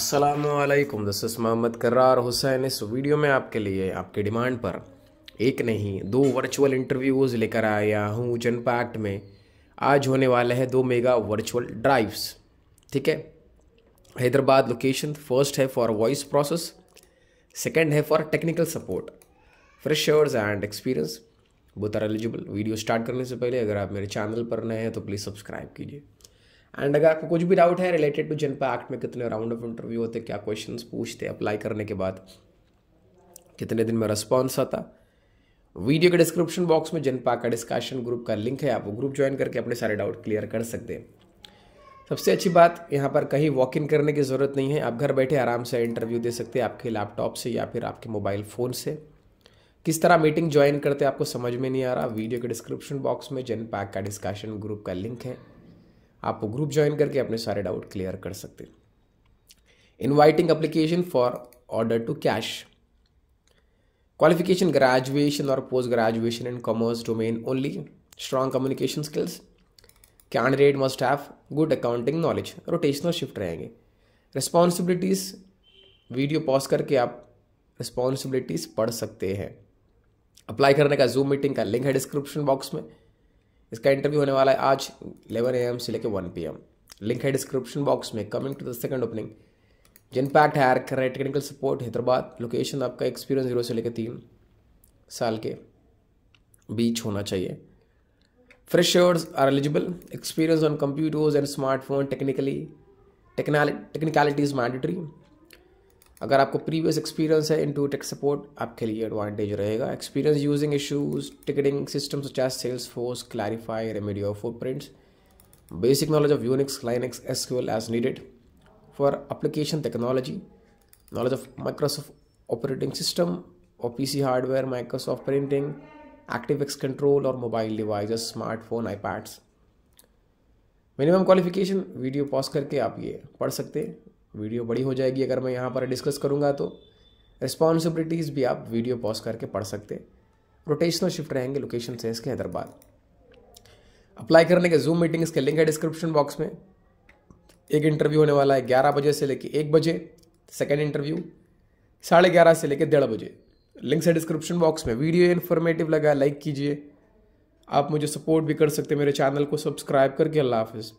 असलकुम दिस इस मोहम्मद करार हुसैन इस वीडियो में आपके लिए आपके डिमांड पर एक नहीं दो वर्चुअल इंटरव्यूज़ लेकर आया हूँ जन पैक्ट में आज होने वाला है दो मेगा वर्चुअल ड्राइव्स ठीक है हैदराबाद लोकेशन फर्स्ट है फॉर वॉइस प्रोसेस सेकेंड है for technical support freshers and experience both are eligible video start करने से पहले अगर आप मेरे चैनल पर नए हैं तो प्लीज़ सब्सक्राइब कीजिए एंड अगर आपको कुछ भी डाउट है रिलेटेड टू जनपा एक्ट में कितने राउंड ऑफ इंटरव्यू होते क्या क्वेश्चन पूछते अप्लाई करने के बाद कितने दिन में रिस्पॉन्स आता वीडियो के डिस्क्रिप्शन बॉक्स में जनपा का डिस्कशन ग्रुप का लिंक है आप वो ग्रुप ज्वाइन करके अपने सारे डाउट क्लियर कर सकते हैं सबसे अच्छी बात यहाँ पर कहीं वॉक इन करने की ज़रूरत नहीं है आप घर बैठे आराम से इंटरव्यू दे सकते हैं आपके लैपटॉप से या फिर आपके मोबाइल फ़ोन से किस तरह मीटिंग ज्वाइन करते आपको समझ में नहीं आ रहा वीडियो के डिस्क्रिप्शन बॉक्स में जनपैक का डिस्कशन ग्रुप का लिंक है आप ग्रुप ज्वाइन करके अपने सारे डाउट क्लियर कर सकते हैं inviting application for order to cash qualification graduation और post graduation in commerce domain only strong communication skills candidate must have good accounting knowledge rotational shift रहेंगे रिस्पॉन्सिबिलिटीज वीडियो पॉज करके आप रिस्पॉन्सिबिलिटीज पढ़ सकते हैं अप्लाई करने का जूम मीटिंग का लिंक है डिस्क्रिप्शन बॉक्स में इसका इंटरव्यू होने वाला है आज इलेवन ए से लेकर वन पी लिंक है डिस्क्रिप्शन बॉक्स में coming to the second opening Genpact hire कर रहे टेक्निकल सपोर्ट हैदराबाद लोकेशन आपका एक्सपीरियंस जीरो से लेकर तीन साल के बीच होना चाहिए freshers are eligible experience on computers and smartphone technically technicality is mandatory अगर आपको प्रीवियस एक्सपीरियंस है इन टू टेक सपोर्ट आपके लिए एडवांटेज रहेगा experience using issues ticketing system Salesforce Clarify Remedy Footprints basic knowledge of Unix Linux S Q L as needed for application technology knowledge of Microsoft operating system और P C hardware Microsoft printing ActiveX control और mobile devices smartphone iPads minimum qualification video pause करके आप ये पढ़ सकते हैं video बड़ी हो जाएगी अगर मैं यहाँ पर डिस्कस करूँगा तो रिस्पॉन्सिबिलिटीज़ भी आप वीडियो पॉज करके पढ़ सकते रोटेशनल शिफ्ट रहेंगे लोकेशन से इसके हैदराबाद अप्लाई करने के जूम मीटिंग्स के लिंक है डिस्क्रिप्शन बॉक्स में एक इंटरव्यू होने वाला है ग्यारह बजे से लेकर एक बजे सेकेंड इंटरव्यू साढ़े ग्यारह से लेकर डेढ़ बजे लिंक्स है डिस्क्रिप्शन बॉक्स में वीडियो इन्फॉर्मेटिव लगा लाइक कीजिए आप मुझे सपोर्ट भी कर सकते हैं मेरे चैनल को सब्सक्राइब करके अल्लाह हाफिज़